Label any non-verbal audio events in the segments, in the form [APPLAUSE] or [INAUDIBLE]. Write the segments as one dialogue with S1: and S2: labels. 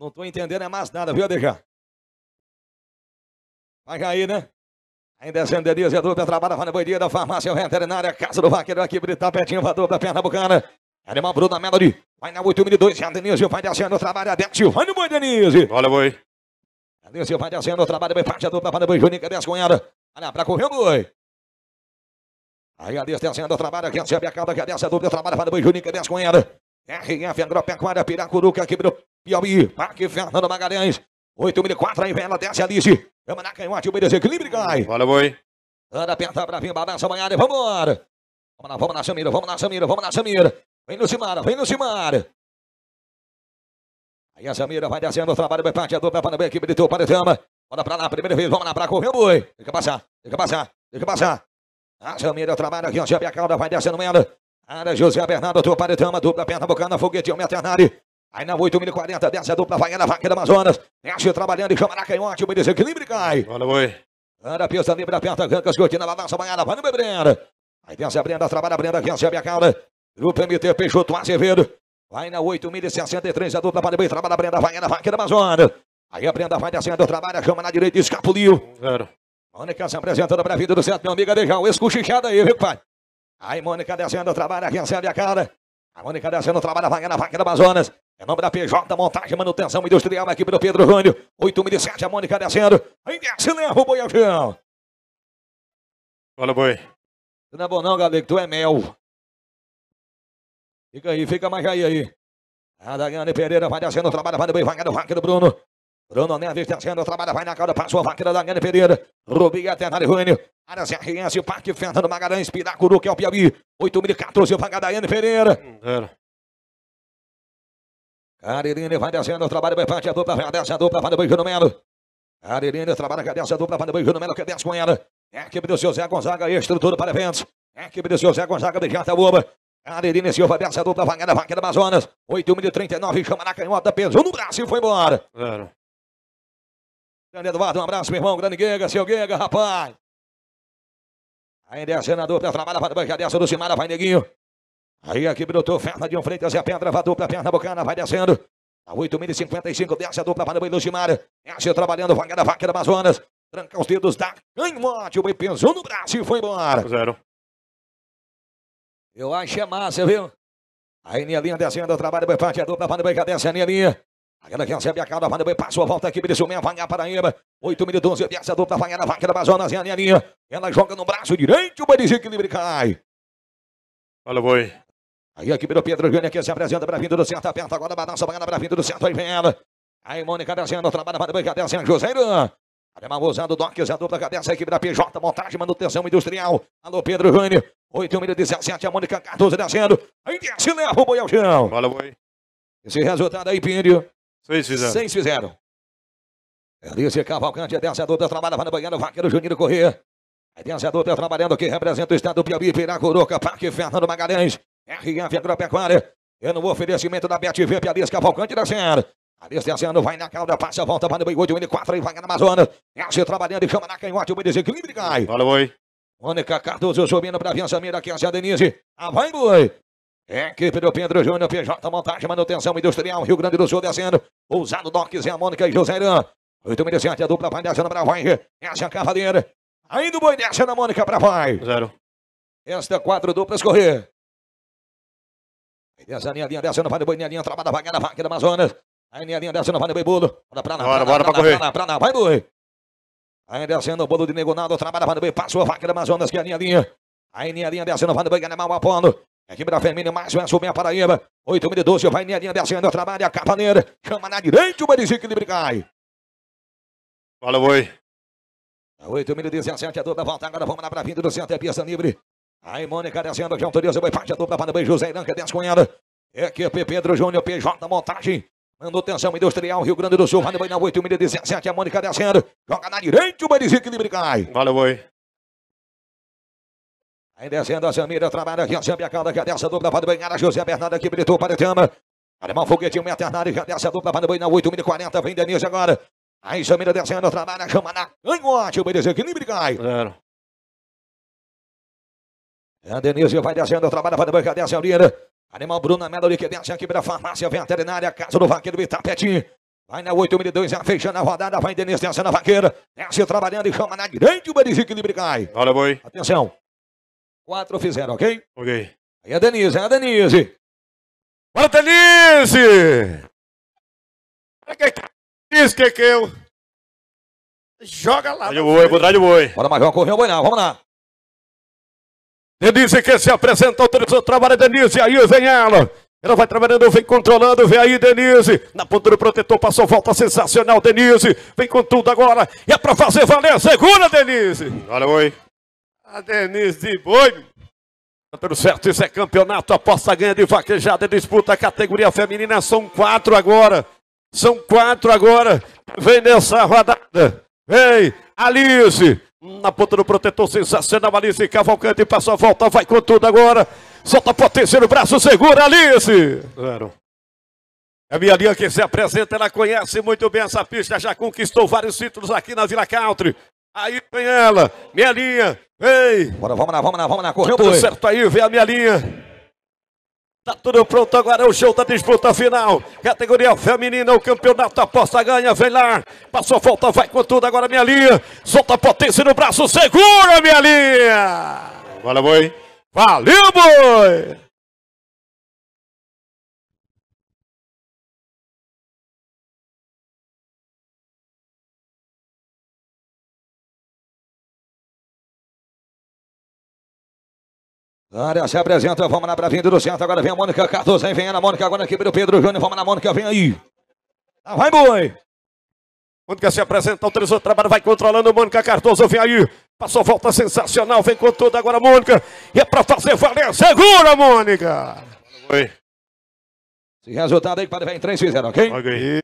S1: Não estou entendendo é mais nada, viu, Adejan? Vai cair, né? Ainda é Zenderias, é dupla, tá trabalha, vai na da farmácia
S2: veterinária, casa do vaqueiro aqui, Brita, Petinho, vai dupla, Pernambucana. Animal Bruno, Melody, vai na 8 2 Denise vai descendo, trabalha,
S1: desce, vai no boi, Denise. Olha, boi.
S2: Denise vai descendo, trabalha, bem, parte a dupla, para boi, Juninho, desce com ela. Olha, pra correr, boi. Aí a Denise descendo, trabalha, quem recebe a calda, que é desce a dupla, trabalha, para boi, Juninho, desce com ela. RF Agropecuária Piracuruca quebrou. Piauí, Parque Fernando Magalhães. e 4, aí vela, desce a Alice. Chama na canhote, o BDZ,
S3: equilíbrio e cai. olha boi.
S2: Anda, aperta pra vir, balança, manhada, vambora. Vamos lá, vamos na Samira, vamos na Samira, vamos na Samira. Vem Lucimara, vem Lucimara. Aí a Samira vai descendo, trabalho vai partir a dupla para a equipe de teu paretama. Bora pra lá, primeira vez, vamos lá pra correr, boi. que passar, que passar, que passar. A Samira trabalha aqui, ó, a calda, vai descendo ela. Área José Bernardo, teu paretama, dupla foguete, o meternari. Aí na 8.040, desce a dupla Vaiana, Vaca da Amazonas. Desce trabalhando e chama na canhote, o desequilíbrio cai. Olha, boi. Anda, pista livre, aperta, arranca, escotina, balança, banhada, vai no meu Brenda. Aí desce a Brenda, trabalha a Brenda, recebe a cauda. Grupo MT, Peixoto, Azevedo. Vai na 8.063, a dupla para o trabalha a Brenda, na Vaca da Amazonas. Aí a Brenda vai descendo, trabalha, chama na direita, escapuliu. Zero. Mônica se apresentando para a vida do centro, meu amigo o escuchichado aí, viu, pai? Aí Mônica descendo, trabalha, recebe a cara. A Mônica descendo, trabalha, vai na vaca da Amazonas. É nome da PJ, montagem, manutenção industrial, aqui pelo Pedro Júnior. 8007, a Mônica descendo.
S1: Aí desce, leva né, o boi avião. Fala, boi. Tu não é bom não, galego, tu é mel. Fica aí, fica mais aí aí.
S2: A ah, Daiane Pereira vai descendo, trabalha, vai no bem, vaga do hack do Bruno. Bruno Neves descendo, trabalha, vai na cauda, passou a vaqueira da Daiane Pereira. Rubi até Júnior. Áreas RS, Parque Fernando Magalhães, Piracuru, que é o Piauí. 8.014, vaga Daiane Pereira. Hum, Ariline vai descendo, trabalha bem forte, a dupla, vai desce a dupla, vai depois Júnior Melo. Ariline trabalha com a é desce a dupla, vai depois Júnior Melo, que é desce com ela. equipe do seu Zé Gonzaga, estrutura para eventos. É equipe do seu Zé Gonzaga de Jataúba. Adelina Silva desce a dupla, vagada, da Amazonas. 8 e 39, chama na canhota, pesou no braço e foi embora. Claro. Grande Eduardo, um abraço, meu irmão. Grande Guega, seu Guega, rapaz. Ainda é a para trabalha, vai depois já desce do Cimara, vai neguinho. Aí aqui brotou ferna de um frente essa é a pedra, vai dupla, perna bocana, vai descendo. A 8.055, desce a dupla para o do Lucimar. Desce trabalhando, vaga da vaca da Amazonas. Tranca os dedos da canhote, o Boi pensou no braço e foi embora. Zero. Eu acho é massa, viu? Aí Nielinha descendo, trabalha bem forte, a dupla para o Boi, desce a Nielinha. Aquela que recebe a calda, vai bem, passou a volta aqui, Birisumé, vai a Paraíba. 8.012, desce a dupla, vai na vaca da Amazonas e a Nielinha. Ela joga no braço direito, o Boi desequilibra e cai. Olha o Boi. Aí a equipe do Pedro Júnior que se apresenta para a vinda do certo. Aperta agora, balança, banana para a vinda do certo. Aí vem ela. Aí Mônica descendo, trabalha para depois, descendo, Joseiro. Alemão usando o Doc, a dupla cabeça, a equipe da PJ, montagem, manutenção industrial. Alô, Pedro Júnior. 8.017, a Mônica 14 descendo. Aí desce, leva o boi ao
S1: chão. Bola, boi.
S2: Esse resultado aí, Pírio. Seis fizeram. Seis fizeram. Alice Cavalcante, desce a dupla, trabalha para banheiro, vaqueiro Juninho Corrêa. Desce a dupla trabalhando que representa o estado do Piauí, Piracoroca, Parque Fernando Magalhães. É RF Agropecuária. Eu no oferecimento da BetVip, Alias Cavalcante descendo. Alias descendo, vai na cauda, passa, volta, vai no boi de 1 4 e vai na Amazonas. RC é assim, trabalhando e chama na canhote, o boi desequilíbrio cai. Fala, boi. Mônica Cardoso subindo para a Vença Mira, aqui é a Denise. Ah, vai, boi. É equipe do Pedro Júnior, PJ Montagem, Manutenção Industrial, Rio Grande do Sul descendo. Ousado Doc, Zé Mônica e José Irã. 8 17, a dupla vai descendo para vai. Essa é a cavadeira. Ainda o boi descendo, Mônica para vai. Zero. Esta quatro duplas correr. Desce a linha, linha, descendo, não vai boi linha, linha, travada, vaca da Amazonas. Aí linha, linha, descendo, não vai boi bolo. Bora pra lá, bora, bora pra, pra correr. Pra lá, pra lá, vai, boi. Aí descendo bolo de Negonaldo, trabalha, vai depois, passou a da Amazonas, que é a linha, linha. Aí linha, linha, descendo, vai boi ganha mal, apondo. Equipe da Feminina, mais uma é, subir a Paraíba. 8 mil e 12, vai linha, linha, descendo, trabalha, a cavaleira. Chama na direita, o Berizique de Bricai. Fala, boi. 8 mil e 17, a dupla volta, agora vamos lá pra vinda do centro, é pista livre. Aí, Mônica descendo, João Turizio, vai parte dupla para bem, José Iranca, descunhada. Equipe Pedro Júnior, PJ Montagem. Manutenção industrial, Rio Grande do Sul, vai na 8 17, a Mônica descendo. Joga na direita, o Benizique livre
S1: cai. Valeu, boi. Aí descendo
S2: a Zamira, trabalha aqui a Zambia Calda, que é desce a dupla para o a José Bernardo, aqui militou para o tema. Alemão Foguetinho, Meternário, já desce a dupla para banhar, 8 na 40, vem Denise agora. Aí Zamira descendo, trabalha, chama na canhote,
S1: o Benizique livre cai. Zero.
S2: A é, Denise vai descendo, trabalha para a banca, desce a linha. Animal Bruna Melo que desce aqui pela farmácia veterinária, casa do vaqueiro Itapetim. Vai na 8002, já fechando a rodada, vai Denise descendo a vaqueira. Desce trabalhando e chama na grande, o desequilíbrio cai. Olha, boi. Atenção. Quatro
S1: fizeram, ok? Ok. Aí a Denise, é a Denise. a Denise! Isso, é que é que eu...
S3: Joga lá. Boi, vou trás de boi. Bora, Major, correu o boi não, vamos lá. É Denise que se apresenta, autorizou o trabalho Denise, aí vem ela. Ela vai trabalhando, vem controlando, vem aí Denise. Na ponta do protetor, passou volta sensacional, Denise. Vem com tudo agora. E é pra fazer valer, segura, Denise. Olha, oi. A Denise de boi. Tá tudo certo, isso é campeonato. Aposta ganha de vaquejada, disputa a categoria feminina. São quatro agora. São quatro agora. Vem nessa rodada. Vem, Alice. Na ponta do protetor, sensacional, Alice Cavalcante passou a volta, vai com tudo agora. Solta para o terceiro braço, segura, Alice. Claro. É a minha linha que se apresenta, ela conhece muito bem essa pista, já conquistou vários títulos aqui na Vila Country. Aí vem ela, minha linha, ei. Bora, vamos lá, vamos lá, vamos lá, correu. Tudo certo aí, vem a minha linha. Tá tudo pronto, agora é o show da disputa final. Categoria feminina, o campeonato aposta ganha, vem lá. Passou a falta, vai com tudo, agora minha linha. Solta a potência no braço, segura minha linha.
S1: Agora boi. Valeu, boi! A área se apresenta, vamos lá para a vinda do centro. Agora vem a Mônica Cardoso, vem a Mônica, agora aqui pelo Pedro Júnior. Vamos
S2: na
S3: Mônica, vem aí. Ah, vai, boi. Mônica se apresenta, autorizou o trabalho, vai controlando. Mônica Cardoso, vem aí. Passou volta sensacional, vem com tudo agora, Mônica. E é para fazer valer, segura, Mônica.
S1: Oi. Esse resultado aí que pode vir em 3 fizeram, ok? Ok.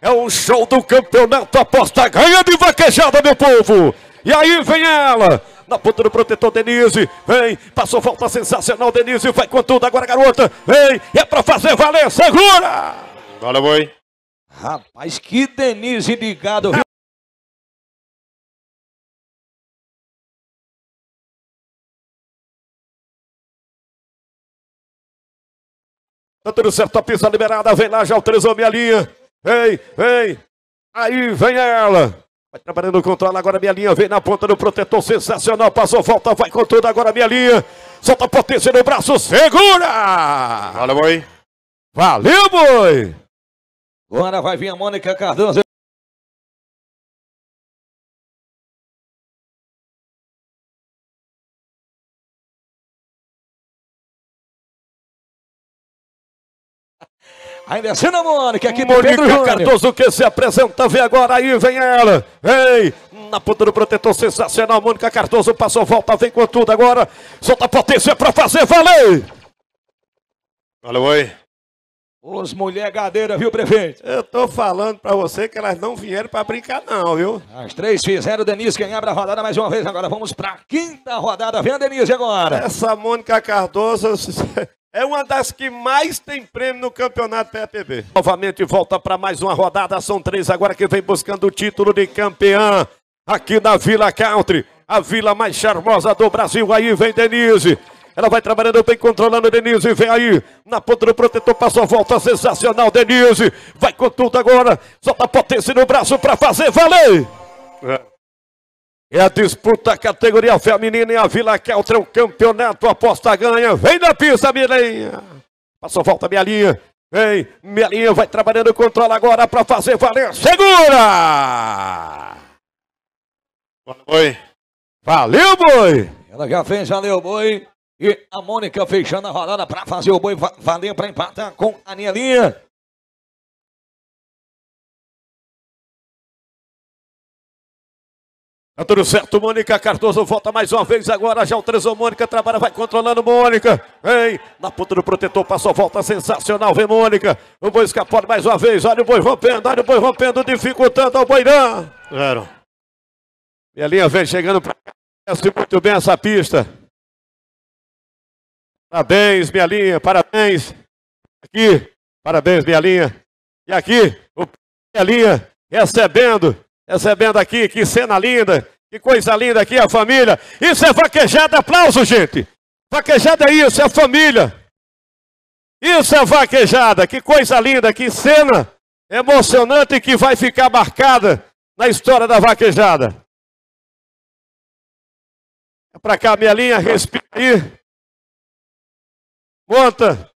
S1: É o show do
S3: campeonato aposta ganha de vaquejada, meu povo. E aí vem ela. Na ponta do protetor, Denise. Vem. Passou falta sensacional, Denise. Vai com tudo agora, garota. Vem. É pra fazer valer. Segura. Olha, boi. Rapaz, que Denise
S1: ligado. Viu?
S3: Tá tudo certo, a pista liberada, vem lá, já autorizou minha linha. Vem, vem. Aí vem ela. Vai trabalhando o controle agora, minha linha. Vem na ponta do protetor. Sensacional. Passou, volta, vai com tudo. Agora, minha linha. Solta a potência no braço. Segura! Valeu, boi. Valeu, boi.
S1: Agora vai vir a Mônica Cardoso. Ainda é assim, namoro, que
S2: aqui tem Pedro Júnior. Cardoso
S3: que se apresenta, vem agora aí, vem ela. Ei, na ponta do protetor sensacional, Mônica Cardoso passou, volta, vem com tudo agora. Solta potência pra fazer, valeu! Valeu, aí. Os mulher gadeira, viu, prefeito? Eu tô falando pra você que elas não vieram pra brincar não, viu? As três fizeram, Denise, quem abre a rodada mais uma vez agora. Vamos pra quinta rodada, vem a Denise agora. Essa Mônica Cardoso... [LAUGHS] é uma das que mais tem prêmio no campeonato PAPB. Novamente volta para mais uma rodada, são três agora que vem buscando o título de campeã aqui na Vila Country, a vila mais charmosa do Brasil. Aí vem Denise. Ela vai trabalhando bem, controlando Denise. Vem aí, na ponta do protetor, passou a volta sensacional. Denise vai com tudo agora. Solta potência no braço para fazer valeu! É. É a disputa da categoria feminina e a Vila Keltra, o campeonato aposta ganha. Vem da pista, Mirinha. Passou volta, linha Vem, linha vai trabalhando, controla agora para fazer valer. Segura! Oi. Valeu, boi!
S1: Ela já fez, valeu, boi. E a Mônica fechando a rodada para fazer o boi valer para empatar com a Nielinha.
S3: Tá tudo certo, Mônica Cardoso volta mais uma vez agora, já o Trezor Mônica trabalha, vai controlando Mônica, Vem Na ponta do protetor, passou volta sensacional, vem Mônica, o boi escapou mais uma vez, olha o boi rompendo, olha o boi rompendo, dificultando ao boirão. Claro. E a linha vem chegando para cá, muito bem
S1: essa pista. Parabéns, minha linha, parabéns.
S3: Aqui, parabéns, minha linha. E aqui, o minha linha recebendo recebendo aqui, que cena linda, que coisa linda aqui, a família. Isso é vaquejada, aplauso, gente. Vaquejada é isso, é família. Isso é vaquejada, que coisa linda, que cena emocionante que vai ficar marcada na história da vaquejada.
S1: É para cá, minha linha, respira aí. Monta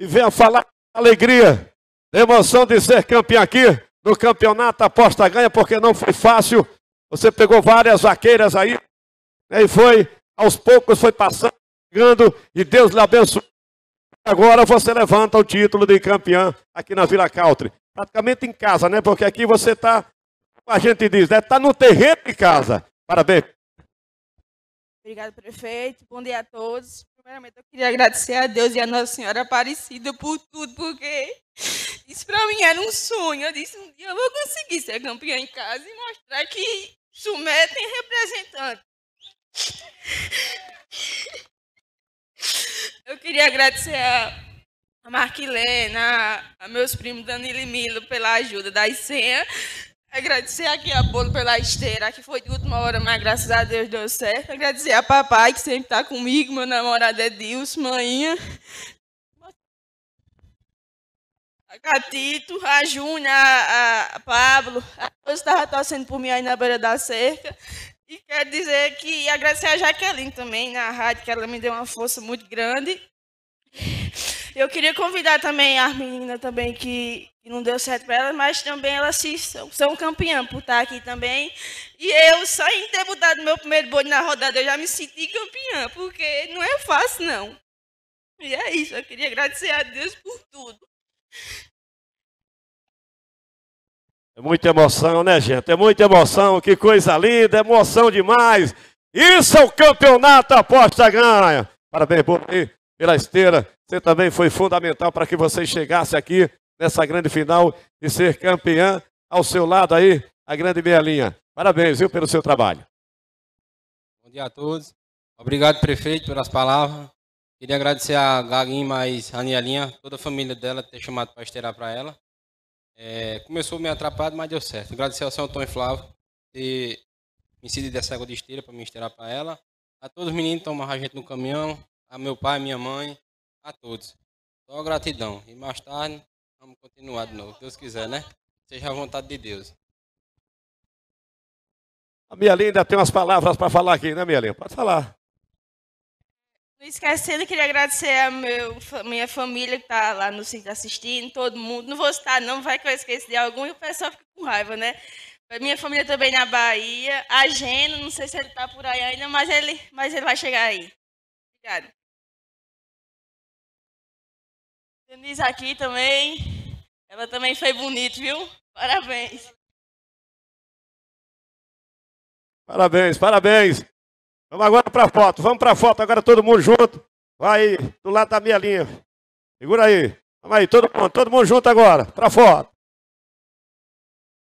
S3: e venha falar alegria, emoção de ser campeão aqui no campeonato aposta ganha, porque não foi fácil. Você pegou várias vaqueiras aí, né, e foi, aos poucos foi passando, chegando, e Deus lhe abençoe. Agora você levanta o título de campeão aqui na Vila Country. Praticamente em casa, né? Porque aqui você está, a gente diz, né? Está no terreno de casa. Parabéns.
S4: Obrigado, prefeito. Bom dia a todos. Primeiramente, eu queria agradecer a Deus e a Nossa Senhora Aparecida por tudo, porque isso para mim era um sonho. Eu disse, um dia eu vou conseguir ser campeã em casa e mostrar que Sumé tem representante. Eu queria agradecer a, a Marquilena, a meus primos Danilo e Milo pela ajuda da senhas. Agradecer aqui a Bolo pela esteira, que foi de última hora, mas graças a Deus deu certo. Agradecer a papai, que sempre está comigo, meu namorado é Deus, manhã a Catito, a Júnia, a, a Pablo, a todos estava torcendo por mim aí na beira da cerca. E quero dizer que agradecer a Jaqueline também na rádio, que ela me deu uma força muito grande. Eu queria convidar também as meninas também que, que não deu certo para elas, mas também elas se, são, são campeã por estar tá aqui também. E eu, só em ter botado meu primeiro bode na rodada, eu já me senti campeã, porque não é fácil, não. E é isso, eu queria agradecer a
S1: Deus por tudo.
S3: É muita emoção, né, gente? É muita emoção, que coisa linda, emoção demais. Isso é o campeonato aposta ganha. Parabéns, Boni, pela esteira. Você também foi fundamental para que você chegasse aqui nessa grande final e ser campeã ao seu lado
S4: aí, a grande
S3: meia linha. Parabéns, viu, pelo seu trabalho.
S4: Bom dia a todos. Obrigado, prefeito, pelas palavras. Queria agradecer a Gaguinho mais a Anielinha, toda a família dela, ter chamado para esteirar para ela. É, começou meio atrapalhado, mas deu certo. Agradecer ao São Antônio e Flávio ter me incidido dessa água de esteira para me esteirar para ela. A todos os meninos que estão amarrando a gente no caminhão, a meu pai, minha mãe, a todos. Só gratidão. E mais tarde vamos continuar de novo, Deus quiser, né? Seja a vontade de Deus.
S3: A minha linda tem umas palavras para falar aqui, né, linda? Pode
S1: falar
S4: esquecendo, queria agradecer a meu, minha família que está lá no sítio assistindo, todo mundo. Não vou citar, não, vai que eu esqueço de algum e o pessoal fica com raiva, né? Minha família também na Bahia. A Geno, não sei se ele está por aí ainda, mas ele, mas ele vai chegar aí. Obrigada.
S1: Denise aqui também. Ela também foi bonita, viu? Parabéns. Parabéns, parabéns. Vamos agora para a foto. Vamos para a foto agora todo mundo junto. Vai aí, do lado da minha linha. Segura aí. Vamos aí, todo mundo, todo mundo junto agora. Para a foto.